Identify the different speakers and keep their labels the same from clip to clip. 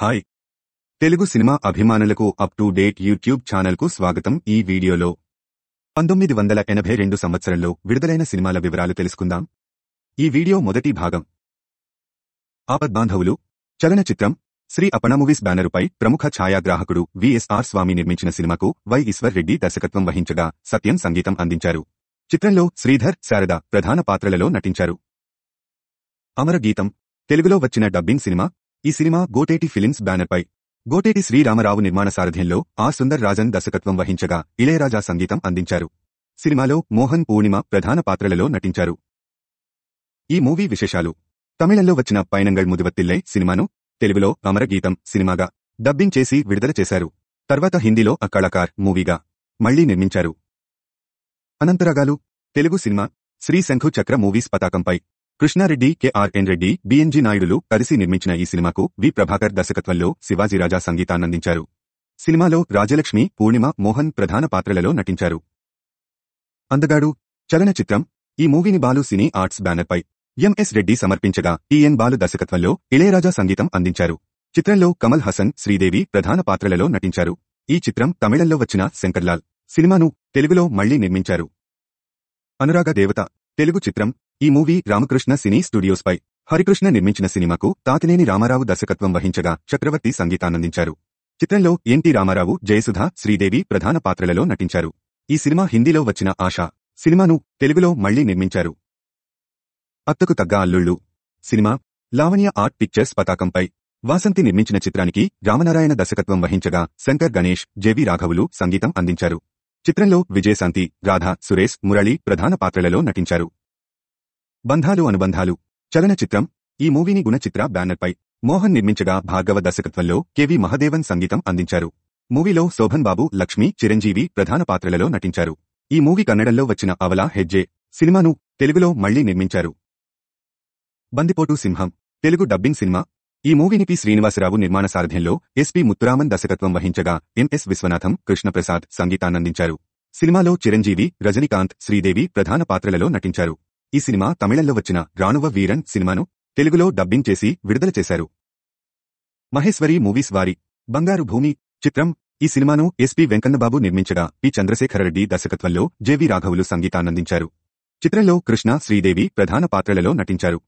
Speaker 1: hi Telugu cinema అభిమానులకు up to date YouTube ఛానల్కు స్వాగతం ఈ వీడియోలో పంతొమ్మిది వందల ఎనభై రెండు సంవత్సరంలో విడుదలైన సినిమాల వివరాలు తెలుసుకుందాం ఈ వీడియో మొదటి భాగం ఆపద్బాంధవులు చలనచిత్రం శ్రీ అపణ మూవీస్ బ్యానరుపై ప్రముఖ ఛాయాగ్రాహకుడు విఎస్ఆర్ స్వామి నిర్మించిన సినిమాకు వై ఈశ్వర్ రెడ్డి దర్శకత్వం వహించగా సత్యం సంగీతం అందించారు చిత్రంలో శ్రీధర్ శారద ప్రధాన పాత్రలలో నటించారు అమరగీతం తెలుగులో వచ్చిన డబ్బింగ్ సినిమా ఈ సినిమా గోటేటి ఫిలిమ్స్ బ్యానర్పై గోటేటి శ్రీరామరావు నిర్మాణ సారథ్యంలో ఆ సుందర్ రాజన్ దర్శకత్వం వహించగా ఇళయరాజా సంగీతం అందించారు సినిమాలో మోహన్ పూర్ణిమ ప్రధాన పాత్రలలో నటించారు ఈ మూవీ విశేషాలు తమిళంలో వచ్చిన పైనంగల్ ముదివత్తిల్లై సినిమాను తెలుగులో అమరగీతం సినిమాగా డబ్బింగ్ చేసి విడుదల చేశారు తర్వాత హిందీలో అక్కళకార్ మూవీగా మళ్లీ నిర్మించారు అనంతరగాలు తెలుగు సినిమా శ్రీశంఖు చక్ర మూవీస్ పతాకంపై కృష్ణారెడ్డి కెఆర్ఎన్ రెడ్డి బిఎన్జి నాయుడులు కలిసి నిర్మించిన ఈ సినిమాకు వి ప్రభాకర్ దర్శకత్వంలో శివాజీరాజా సంగీతాన్నందించారు సినిమాలో రాజలక్ష్మి పూర్ణిమ మోహన్ ప్రధాన పాత్రలలో నటించారు అందగాడు చలనచిత్రం ఈ మూవీని బాలు సినీ ఆర్ట్స్ బ్యానర్పై ఎంఎస్ రెడ్డి సమర్పించగా టిఎన్ బాలు దర్శకత్వంలో ఇళయరాజా సంగీతం అందించారు చిత్రంలో కమల్ హసన్ శ్రీదేవి ప్రధాన పాత్రలలో నటించారు ఈ చిత్రం తమిళంలో వచ్చిన శంకర్లాల్ సినిమాను తెలుగులో మళ్లీ నిర్మించారు అనురాగ దేవత తెలుగు చిత్రం ఈ మూవీ రామకృష్ణ సినీ స్టూడియోస్ పై హరికృష్ణ నిర్మించిన సినిమాకు తాతినేని రామారావు దర్శకత్వం వహించగా చక్రవర్తి సంగీతానందించారు చిత్రంలో ఎన్టీ రామారావు జయసుధ శ్రీదేవి ప్రధాన పాత్రలలో నటించారు ఈ సినిమా హిందీలో వచ్చిన ఆశ సినిమాను తెలుగులో మళ్లీ నిర్మించారు అత్తకు తగ్గ అల్లుళ్ళు సినిమా లావణ్య ఆర్ట్ పిక్చర్స్ పతాకంపై వాసంతి నిర్మించిన చిత్రానికి రామనారాయణ దర్శకత్వం వహించగా శంకర్ గణేష్ జెవి రాఘవులు సంగీతం అందించారు చిత్రంలో విజయశాంతి రాధా సురేష్ మురళి ప్రధాన పాత్రలలో నటించారు బంధాలు అనుబంధాలు చలనచిత్రం ఈ మూవీని గుణచిత్ర బ్యానర్పై మోహన్ నిర్మించగా భాగవ దర్శకత్వంలో కెవి మహదేవన్ సంగీతం అందించారు మూవీలో శోభన్ బాబు లక్ష్మి చిరంజీవి ప్రధాన పాత్రలలో నటించారు ఈ మూవీ కన్నడంలో వచ్చిన అవలా హెజ్జే సినిమాను తెలుగులో మళ్లీ నిర్మించారు బందిపోటు సింహం తెలుగు డబ్బింగ్ సినిమా ఈ మూవీని పి శ్రీనివాసరావు నిర్మాణ సారథ్యంలో ఎస్పి ముత్తురామన్ దర్శకత్వం వహించగా ఎంఎస్ విశ్వనాథం కృష్ణప్రసాద్ సంగీతాన్నందించారు సినిమాలో చిరంజీవి రజనీకాంత్ శ్రీదేవి ప్రధాన పాత్రలలో నటించారు ఈ సినిమా తమిళంలో వచ్చిన రానువ వీరన్ సినిమాను తెలుగులో డబ్బింగ్ చేసి విడుదల చేశారు మహేశ్వరి మూవీస్ వారి బంగారు భూమి చిత్రం ఈ సినిమాను ఎస్పీ వెంకన్నబాబు నిర్మించగా పి చంద్రశేఖరరెడ్డి దర్శకత్వంలో జేవి రాఘవులు సంగీతానందించారు చిత్రంలో కృష్ణ శ్రీదేవి ప్రధాన పాత్రలలో నటించారు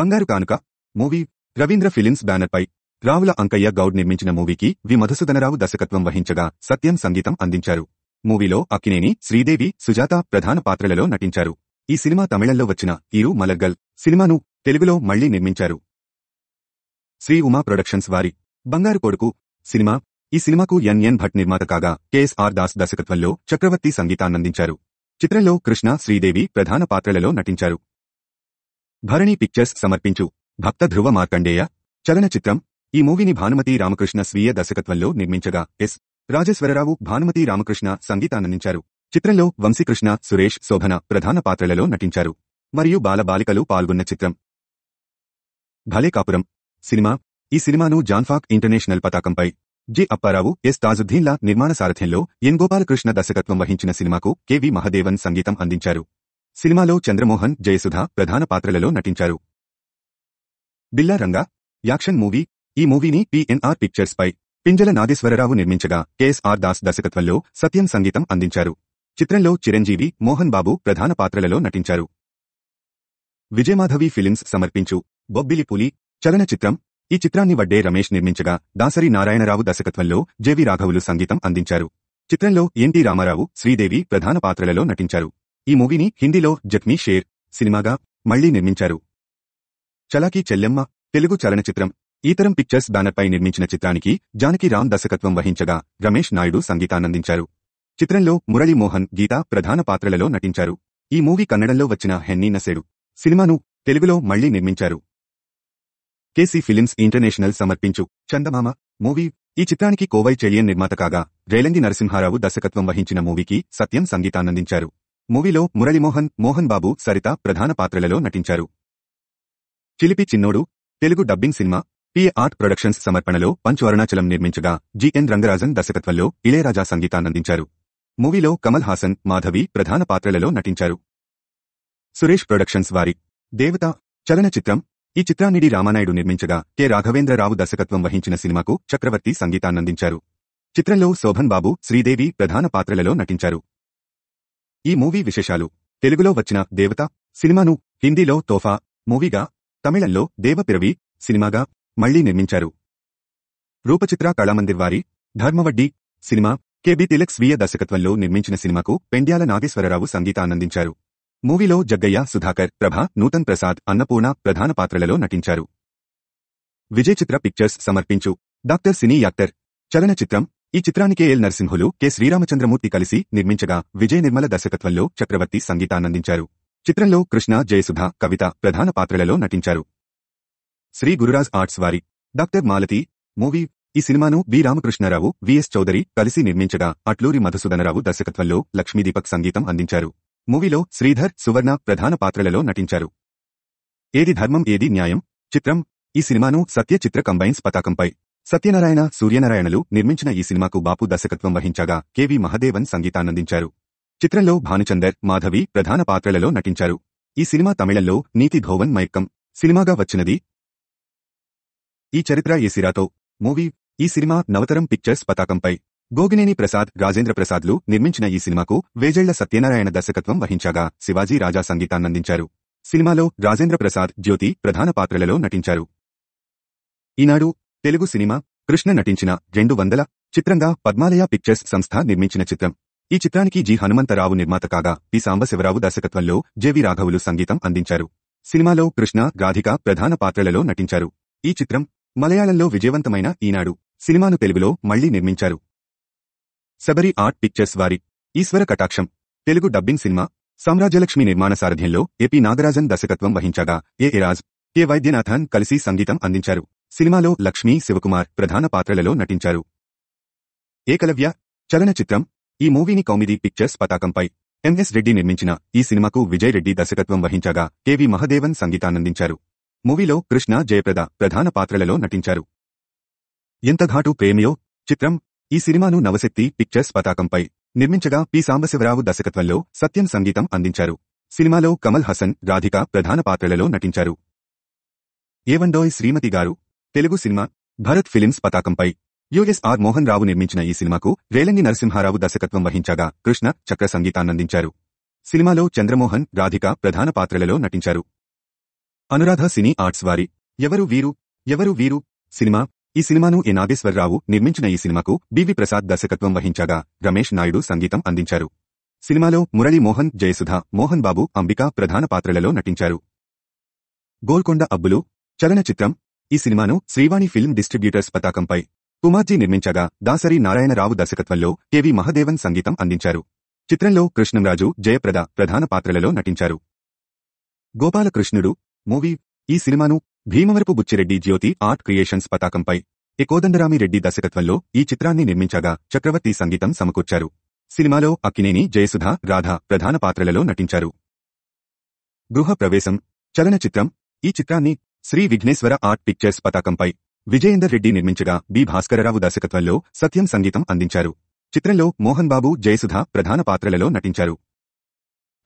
Speaker 1: బంగారు కానుక మూవీ రవీంద్ర ఫిలిమ్స్ బ్యానర్పై రావుల అంకయ్య గౌడ్ నిర్మించిన మూవీకి వి మధుసూదనరావు దర్శకత్వం వహించగా సత్యం సంగీతం అందించారు మూవీలో అక్కినేని శ్రీదేవి సుజాత ప్రధాన పాత్రలలో నటించారు ఈ సినిమా తమిళంలో వచ్చిన ఇరు మలగ్గల్ సినిమాను తెలుగులో మళ్లీ నిర్మించారు శ్రీ ఉమా ప్రొడక్షన్స్ వారి బంగారు కొడుకు సినిమా ఈ సినిమాకు ఎన్ ఎన్ భట్ నిర్మాత కాగా ఆర్ దాస్ దర్శకత్వంలో చక్రవర్తి సంగీతాన్నందించారు చిత్రంలో కృష్ణ శ్రీదేవి ప్రధాన పాత్రలలో నటించారు భరణి పిక్చర్స్ సమర్పించు భక్త ధ్రువ మార్కండేయ చలనచిత్రం ఈ మూవీని భానుమతి రామకృష్ణ స్వీయ దర్శకత్వంలో నిర్మించగా ఎస్ రాజేశ్వరరావు భానుమతి రామకృష్ణ సంగీతాన్నందించారు చిత్రంలో వంశీకృష్ణ సురేష్ శోభన ప్రధాన పాత్రలలో నటించారు మరియు బాలబాలికలు పాల్గొన్న చిత్రం భలే కాపురం సినిమా ఈ సినిమాను జాన్ఫాక్ ఇంటర్నేషనల్ పతాకంపై జి అప్పారావు ఎస్ తాజుద్దీన్ల నిర్మాణ సారథ్యంలో ఎన్ గోపాలకృష్ణ దర్శకత్వం వహించిన సినిమాకు కెవి మహదేవన్ సంగీతం అందించారు సినిమాలో చంద్రమోహన్ జయసుధ ప్రధాన పాత్రలలో నటించారు బిల్లా రంగా యాక్షన్ మూవీ ఈ మూవీని పిఎన్ఆర్ పిక్చర్స్ పై పింజల నాగేశ్వరరావు నిర్మించగా కెఎస్ఆర్ దాస్ దర్శకత్వంలో సత్యం సంగీతం అందించారు చిత్రంలో చిరంజీవి మోహన్ బాబు ప్రధాన పాత్రలలో నటించారు విజయమాధవి ఫిలిమ్స్ సమర్పించు బొబ్బిలి పులి చలనచిత్రం ఈ చిత్రాన్ని వడ్డే రమేష్ నిర్మించగా దాసరి నారాయణరావు దశకత్వంలో జేవి రాఘవులు సంగీతం అందించారు చిత్రంలో ఎన్టీ రామారావు శ్రీదేవి ప్రధాన పాత్రలలో నటించారు ఈ మూవీని హిందీలో జక్మీ షేర్ సినిమాగా మళ్లీ నిర్మించారు చలాకీ చెల్లెమ్మ తెలుగు చలనచిత్రం ఈతరం పిక్చర్స్ బ్యానర్పై నిర్మించిన చిత్రానికి జానకి రామ్ దశకత్వం వహించగా రమేష్ నాయుడు సంగీతాన్నందించారు చిత్రంలో మురళీమోహన్ గీత ప్రధాన పాత్రలలో నటించారు ఈ మూవీ కన్నడంలో వచ్చిన హెన్నీ నసేడు సినిమాను తెలుగులో మళ్లీ నిర్మించారు కేసీ ఫిలిమ్స్ ఇంటర్నేషనల్ సమర్పించు చందమామ మూవీ ఈ చిత్రానికి కోవై చెలియన్ నిర్మాత కాగా రేలంగి నరసింహారావు దర్శకత్వం వహించిన మూవీకి సత్యం సంగీతాన్నందించారు మూవీలో మురళిమోహన్ మోహన్ బాబు సరిత ప్రధాన పాత్రలలో నటించారు Chilipi Chinnodu Telugu dubbing cinema P art productions సమర్పణలో పంచు అరుణాచలం నిర్మించగా జిఎన్ రంగరాజన్ దర్శకత్వంలో ఇళయరాజా సంగీతాన్నందించారు మూవీలో కమల్ హాసన్ మాధవి ప్రధాన పాత్రలలో నటించారు సురేష్ ప్రొడక్షన్స్ వారి దేవత చలనచిత్రం ఈ చిత్రాన్నిడి రామానాయుడు నిర్మించగా కె రాఘవేంద్రరావు దర్శకత్వం వహించిన సినిమాకు చక్రవర్తి సంగీతాన్నందించారు చిత్రంలో శోభన్ బాబు శ్రీదేవి ప్రధాన పాత్రలలో నటించారు ఈ మూవీ విశేషాలు తెలుగులో వచ్చిన దేవత సినిమాను హిందీలో తోఫా మూవీగా తమిళంలో దేవపిరవి సినిమాగా మళ్లీ నిర్మించారు రూపచిత్ర కళామందిర్ వారి ధర్మవడ్డి సినిమా కెబి తిలక్ స్వీయ దర్శకత్వంలో నిర్మించిన సినిమాకు పెండ్యాల నాగేశ్వరరావు సంగీత అందించారు మూవీలో జగ్గయ్య సుధాకర్ ప్రభ నూతన్ ప్రసాద్ అన్నపూర్ణ ప్రధాన పాత్రలలో నటించారు విజయ్ చిత్ర పిక్చర్స్ సమర్పించు డాక్టర్ సినీ యాక్టర్ చలనచిత్రం ఈ చిత్రానికి ఎల్ నరసింహులు కె శ్రీరామచంద్రమూర్తి కలిసి నిర్మించగా విజయ నిర్మల దర్శకత్వంలో చక్రవర్తి అందించారు చిత్రంలో కృష్ణ జయసుధ కవిత ప్రధాన పాత్రలలో నటించారు శ్రీ గురురాజ్ ఆర్ట్స్ వారి డాక్టర్ మాలతి మూవీ ఈ సినిమాను వి రామకృష్ణారావు విఎస్ చౌదరి కలిసి నిర్మించగా అట్లూరి మధుసూదనరావు దర్శకత్వంలో లక్ష్మీదీపక్ సంగీతం అందించారు మూవీలో శ్రీధర్ సువర్ణ ప్రధాన పాత్రలలో నటించారు ఏది ధర్మం ఏది న్యాయం చిత్రం ఈ సినిమాను సత్య చిత్ర కంబైన్స్ పతాకంపై సత్యనారాయణ సూర్యనారాయణలు నిర్మించిన ఈ సినిమాకు బాపు దర్శకత్వం వహించగా కెవి మహదేవన్ సంగీతాన్నందించారు చిత్రంలో భానుచందర్ మాధవి ప్రధాన పాత్రలలో నటించారు ఈ సినిమా తమిళంలో నీతి ధోవన్ మైక్కం సినిమాగా వచ్చినది ఈ చరిత్ర ఏసిరాతో మూవీ ఈ సినిమా నవతరం పిక్చర్స్ పతాకంపై గోగినేని ప్రసాద్ రాజేంద్ర ప్రసాద్లు నిర్మించిన ఈ సినిమాకు వేజళ్ల సత్యనారాయణ దర్శకత్వం వహించగా శివాజీ రాజా సంగీతాన్నందించారు సినిమాలో రాజేంద్ర ప్రసాద్ జ్యోతి ప్రధాన పాత్రలలో నటించారు ఈనాడు తెలుగు సినిమా కృష్ణ నటించిన రెండు వందల చిత్రంగా పద్మాలయ పిక్చర్స్ సంస్థ నిర్మించిన చిత్రం ఈ చిత్రానికి జి హనుమంతరావు నిర్మాత కాగా పి సాంబశివరావు దర్శకత్వంలో జేవి రాఘవులు సంగీతం అందించారు సినిమాలో కృష్ణ రాధిక ప్రధాన పాత్రలలో నటించారు ఈ చిత్రం మలయాళంలో విజయవంతమైన ఈనాడు సినిమాను తెలుగులో మళ్లీ నిర్మించారు శబరి ఆర్ట్ పిక్చర్స్ వారి ఈశ్వర కటాక్షం తెలుగు డబ్బింగ్ సినిమా సామ్రాజ్యలక్ష్మి నిర్మాణ సారథ్యంలో ఏపీ నాగరాజన్ దర్శకత్వం వహించగా ఏ ఇరాజ్ కె వైద్యనాథన్ కలిసి సంగీతం అందించారు సినిమాలో లక్ష్మీ శివకుమార్ ప్రధాన పాత్రలలో నటించారు ఏకలవ్య చలనచిత్రం ఈ మూవీని కౌమిదీ పిక్చర్స్ పతాకంపై ఎంఎస్ రెడ్డి నిర్మించిన ఈ సినిమాకు విజయ్ రెడ్డి దర్శకత్వం వహించగా కెవి మహదేవన్ సంగీతాన్నందించారు మూవీలో కృష్ణ జయప్రద ప్రధాన పాత్రలలో నటించారు ఎంత ఘాటు ప్రేమియో చిత్రం ఈ సినిమాను నవశక్తి పిక్చర్స్ పతాకంపై నిర్మించగా పి సాంబశివరావు దర్శకత్వంలో సత్యం సంగీతం అందించారు సినిమాలో కమల్ హసన్ రాధిక ప్రధాన పాత్రలలో నటించారు ఏవండోయ్ శ్రీమతి గారు తెలుగు సినిమా భరత్ ఫిలిమ్స్ పతాకంపై యుఎస్ఆర్ మోహన్ రావు నిర్మించిన ఈ సినిమాకు రేలంగి నరసింహారావు దర్శకత్వం వహించగా కృష్ణ చక్ర సంగీతాన్నందించారు సినిమాలో చంద్రమోహన్ రాధిక ప్రధాన పాత్రలలో నటించారు అనురాధ సినీ ఆర్ట్స్ వారి ఎవరు వీరు ఎవరు వీరు సినిమా ఈ సినిమాను ఏ నాగేశ్వరరావు నిర్మించిన ఈ సినిమాకు బివి ప్రసాద్ దర్శకత్వం వహించగా రమేష్ నాయుడు సంగీతం అందించారు సినిమాలో మురళీ మోహన్ జయసుధ మోహన్ బాబు అంబిక ప్రధాన పాత్రలలో నటించారు గోల్కొండ అబ్బులు చలనచిత్రం ఈ సినిమాను శ్రీవాణి ఫిల్మ్ డిస్ట్రిబ్యూటర్స్ పతాకంపై కుమార్జీ నిర్మించగా దాసరి నారాయణరావు దర్శకత్వంలో కెవి మహదేవన్ సంగీతం అందించారు చిత్రంలో కృష్ణంరాజు జయప్రద ప్రధాన పాత్రలలో నటించారు గోపాలకృష్ణుడు మూవీ ఈ సినిమాను భీమవరపు బుచ్చిరెడ్డి జ్యోతి ఆర్ట్ క్రియేషన్స్ పతాకంపై ఎకోదండరామి రెడ్డి దర్శకత్వంలో ఈ చిత్రాన్ని నిర్మించగా చక్రవర్తి సంగీతం సమకూర్చారు సినిమాలో అక్కినేని జయసుధ రాధ ప్రధాన పాత్రలలో నటించారు గృహ ప్రవేశం చలనచిత్రం ఈ చిత్రాన్ని శ్రీ విఘ్నేశ్వర ఆర్ట్ పిక్చర్స్ పతాకంపై విజయేందర్ రెడ్డి నిర్మించగా బి భాస్కరరావు దర్శకత్వంలో సత్యం సంగీతం అందించారు చిత్రంలో మోహన్ బాబు జయసుధ ప్రధాన పాత్రలలో నటించారు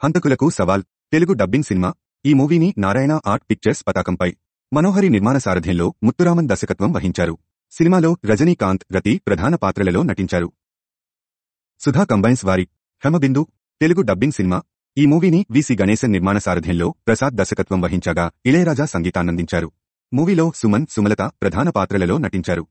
Speaker 1: హంతకులకు సవాల్ తెలుగు డబ్బింగ్ సినిమా ఈ మూవీని నారాయణ ఆర్ట్ పిక్చర్స్ పతాకంపై మనోహరి నిర్మాణ సారథ్యంలో ముత్తురామన్ దర్శకత్వం వహించారు సినిమాలో రజనీకాంత్ రతి ప్రధాన పాత్రలలో నటించారు సుధా కంబైన్స్ వారి హెమబిందు తెలుగు డబ్బింగ్ సినిమా ఈ మూవీని విసి గణేశన్ నిర్మాణ సారథ్యంలో ప్రసాద్ దర్శకత్వం వహించగా ఇళయరాజా సంగీతాన్నందించారు మూవీలో సుమన్ సుమలత ప్రధాన పాత్రలలో నటించారు